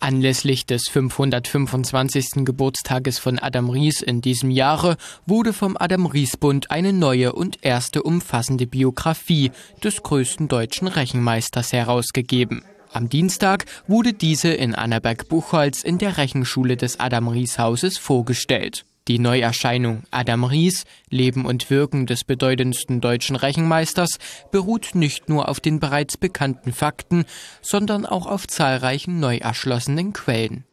Anlässlich des 525. Geburtstages von Adam Ries in diesem Jahre wurde vom Adam Ries Bund eine neue und erste umfassende Biografie des größten deutschen Rechenmeisters herausgegeben. Am Dienstag wurde diese in Annaberg-Buchholz in der Rechenschule des Adam Ries Hauses vorgestellt. Die Neuerscheinung Adam Ries, Leben und Wirken des bedeutendsten deutschen Rechenmeisters, beruht nicht nur auf den bereits bekannten Fakten, sondern auch auf zahlreichen neu erschlossenen Quellen.